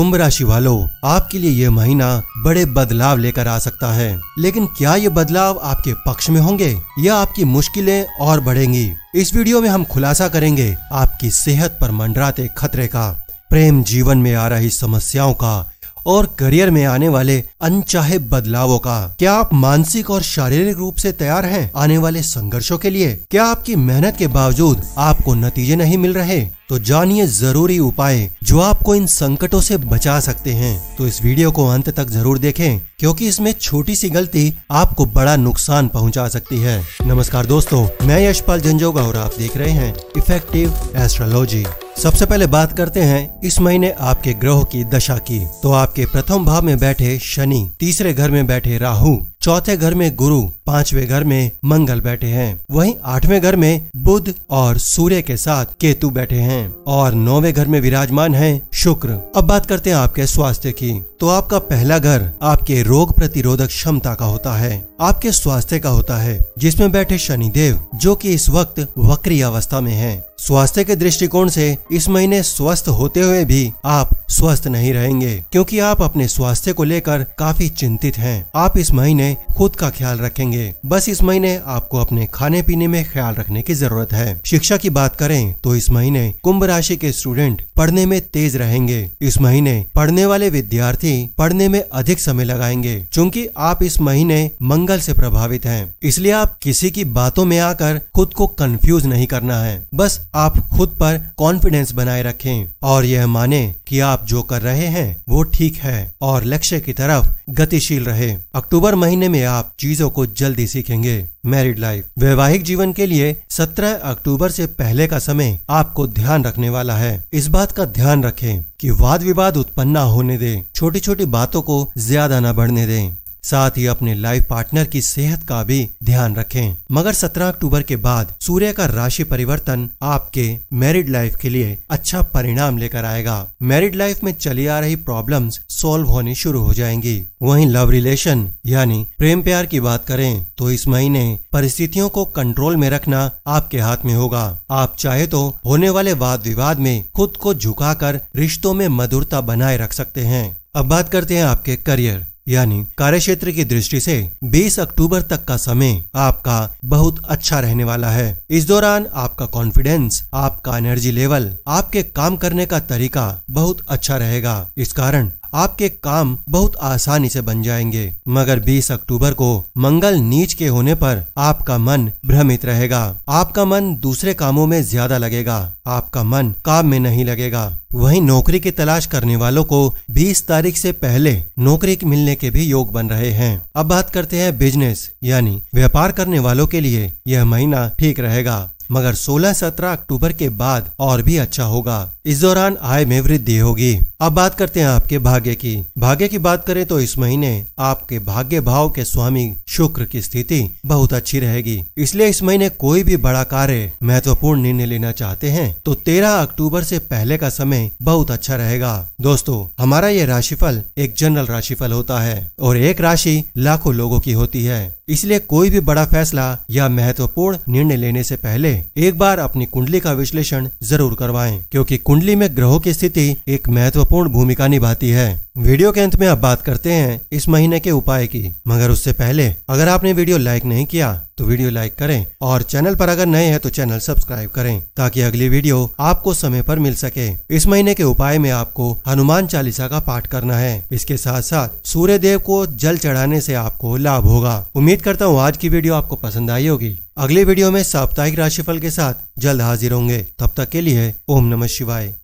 कुंभ राशि वालों आपके लिए ये महीना बड़े बदलाव लेकर आ सकता है लेकिन क्या ये बदलाव आपके पक्ष में होंगे या आपकी मुश्किलें और बढ़ेंगी इस वीडियो में हम खुलासा करेंगे आपकी सेहत पर मंडराते खतरे का प्रेम जीवन में आ रही समस्याओं का और करियर में आने वाले अनचाहे बदलावों का क्या आप मानसिक और शारीरिक रूप से तैयार हैं आने वाले संघर्षों के लिए क्या आपकी मेहनत के बावजूद आपको नतीजे नहीं मिल रहे तो जानिए जरूरी उपाय जो आपको इन संकटों से बचा सकते हैं तो इस वीडियो को अंत तक जरूर देखें क्योंकि इसमें छोटी सी गलती आपको बड़ा नुकसान पहुंचा सकती है नमस्कार दोस्तों मैं यशपाल जंजोगा और आप देख रहे हैं इफेक्टिव एस्ट्रोलॉजी सबसे पहले बात करते हैं इस महीने आपके ग्रहों की दशा की तो आपके प्रथम भाव में बैठे शनि तीसरे घर में बैठे राहु चौथे घर में गुरु पांचवे घर में मंगल बैठे हैं वहीं आठवें घर में बुध और सूर्य के साथ केतु बैठे हैं और नौवे घर में विराजमान है शुक्र अब बात करते हैं आपके स्वास्थ्य की तो आपका पहला घर आपके रोग प्रतिरोधक क्षमता का होता है आपके स्वास्थ्य का होता है जिसमें बैठे शनिदेव जो कि इस वक्त वक्री अवस्था में हैं स्वास्थ्य के दृष्टिकोण से इस महीने स्वस्थ होते हुए भी आप स्वस्थ नहीं रहेंगे क्योंकि आप अपने स्वास्थ्य को लेकर काफी चिंतित हैं आप इस महीने खुद का ख्याल रखेंगे बस इस महीने आपको अपने खाने पीने में ख्याल रखने की जरूरत है शिक्षा की बात करें तो इस महीने कुंभ राशि के स्टूडेंट पढ़ने में तेज रहेंगे इस महीने पढ़ने वाले विद्यार्थी पढ़ने में अधिक समय लगाएंगे चूँकी आप इस महीने मंगल ऐसी प्रभावित है इसलिए आप किसी की बातों में आकर खुद को कन्फ्यूज नहीं करना है बस आप खुद पर कॉन्फिडेंस बनाए रखें और यह माने कि आप जो कर रहे हैं वो ठीक है और लक्ष्य की तरफ गतिशील रहे अक्टूबर महीने में आप चीजों को जल्दी सीखेंगे मैरिड लाइफ वैवाहिक जीवन के लिए 17 अक्टूबर से पहले का समय आपको ध्यान रखने वाला है इस बात का ध्यान रखें कि वाद विवाद उत्पन्न न होने दें छोटी छोटी बातों को ज्यादा न बढ़ने दें साथ ही अपने लाइफ पार्टनर की सेहत का भी ध्यान रखें मगर 17 अक्टूबर के बाद सूर्य का राशि परिवर्तन आपके मैरिड लाइफ के लिए अच्छा परिणाम लेकर आएगा मैरिड लाइफ में चली आ रही प्रॉब्लम्स सॉल्व होने शुरू हो जाएंगी वहीं लव रिलेशन यानी प्रेम प्यार की बात करें तो इस महीने परिस्थितियों को कंट्रोल में रखना आपके हाथ में होगा आप चाहे तो होने वाले वाद विवाद में खुद को झुका रिश्तों में मधुरता बनाए रख सकते हैं अब बात करते हैं आपके करियर यानी कार्यक्षेत्र की दृष्टि से 20 अक्टूबर तक का समय आपका बहुत अच्छा रहने वाला है इस दौरान आपका कॉन्फिडेंस आपका एनर्जी लेवल आपके काम करने का तरीका बहुत अच्छा रहेगा इस कारण आपके काम बहुत आसानी से बन जाएंगे मगर 20 अक्टूबर को मंगल नीच के होने पर आपका मन भ्रमित रहेगा आपका मन दूसरे कामों में ज्यादा लगेगा आपका मन काम में नहीं लगेगा वहीं नौकरी की तलाश करने वालों को 20 तारीख से पहले नौकरी मिलने के भी योग बन रहे हैं अब बात करते हैं बिजनेस यानी व्यापार करने वालों के लिए यह महीना ठीक रहेगा मगर 16-17 अक्टूबर के बाद और भी अच्छा होगा इस दौरान आय में वृद्धि होगी अब बात करते हैं आपके भाग्य की भाग्य की बात करें तो इस महीने आपके भाग्य भाव के स्वामी शुक्र की स्थिति बहुत अच्छी रहेगी इसलिए इस महीने कोई भी बड़ा कार्य महत्वपूर्ण निर्णय लेना चाहते हैं तो 13 अक्टूबर से पहले का समय बहुत अच्छा रहेगा दोस्तों हमारा ये राशिफल एक जनरल राशिफल होता है और एक राशि लाखों लोगों की होती है इसलिए कोई भी बड़ा फैसला या महत्वपूर्ण निर्णय लेने से पहले एक बार अपनी कुंडली का विश्लेषण जरूर करवाएं क्योंकि कुंडली में ग्रहों की स्थिति एक महत्व महत्वपूर्ण भूमिका निभाती है वीडियो के अंत में अब बात करते हैं इस महीने के उपाय की मगर उससे पहले अगर आपने वीडियो लाइक नहीं किया तो वीडियो लाइक करें और चैनल पर अगर नए हैं तो चैनल सब्सक्राइब करें ताकि अगली वीडियो आपको समय पर मिल सके इस महीने के उपाय में आपको हनुमान चालीसा का पाठ करना है इसके साथ साथ सूर्य देव को जल चढ़ाने से आपको लाभ होगा उम्मीद करता हूँ आज की वीडियो आपको पसंद आई होगी अगले वीडियो में साप्ताहिक राशिफल के साथ जल्द हाजिर होंगे तब तक के लिए ओम नमः शिवाय